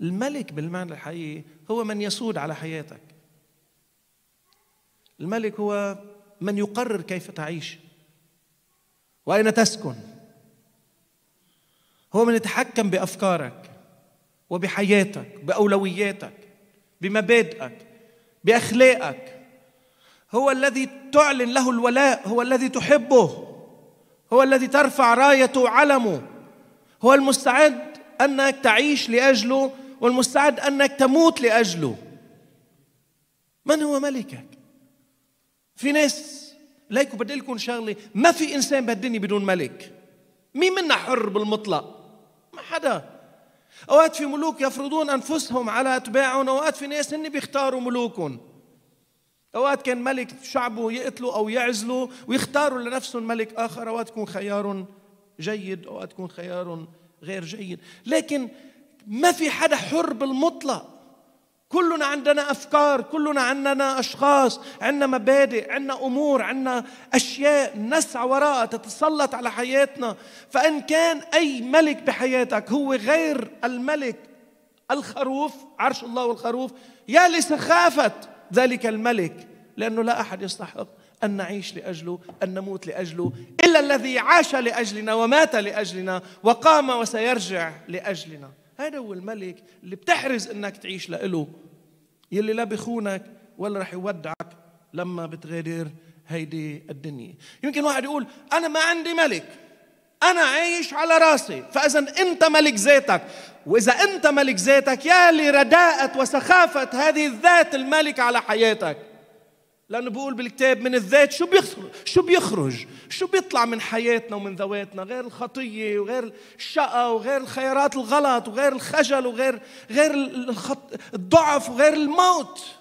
الملك بالمعنى الحقيقي هو من يسود على حياتك الملك هو من يقرر كيف تعيش واين تسكن هو من يتحكم بافكارك وبحياتك باولوياتك بمبادئك باخلاقك هو الذي تعلن له الولاء هو الذي تحبه هو الذي ترفع رايته وعلمه هو المستعد انك تعيش لاجله والمستعد انك تموت لاجله من هو ملكك في ناس ليك بدي لكم شغله ما في انسان بهالدنيا بدون ملك مين منا حر بالمطلق ما حدا اوقات في ملوك يفرضون انفسهم على اتباعهم اوقات في ناس هن بيختاروا ملوكهم اوقات كان ملك شعبه يقتلوا او يعزلوا ويختاروا لنفسهم ملك اخر اوقات يكون خيار جيد اوقات يكون خيار غير جيد لكن ما في حدا حر بالمطلق كلنا عندنا افكار كلنا عندنا اشخاص عندنا مبادئ عندنا امور عندنا اشياء نسعى وراءها تتسلط على حياتنا فان كان اي ملك بحياتك هو غير الملك الخروف عرش الله والخروف يا لسخافه ذلك الملك لانه لا احد يستحق أن نعيش لأجله أن نموت لأجله إلا الذي عاش لأجلنا ومات لأجلنا وقام وسيرجع لأجلنا هذا هو الملك اللي بتحرز انك تعيش لإله يلي لا بخونك ولا رح يودعك لما بتغادر هيدي الدنيا يمكن واحد يقول انا ما عندي ملك انا عايش على راسي فاذا انت ملك ذاتك واذا انت ملك ذاتك يا لرداءه وسخافه هذه الذات الملك على حياتك لأنه بيقول بالكتاب من الذات شو بيخرج شو بيخرج شو بيطلع من حياتنا ومن ذواتنا غير الخطية وغير الشقة وغير الخيارات الغلط وغير الخجل وغير غير الخط... الضعف وغير الموت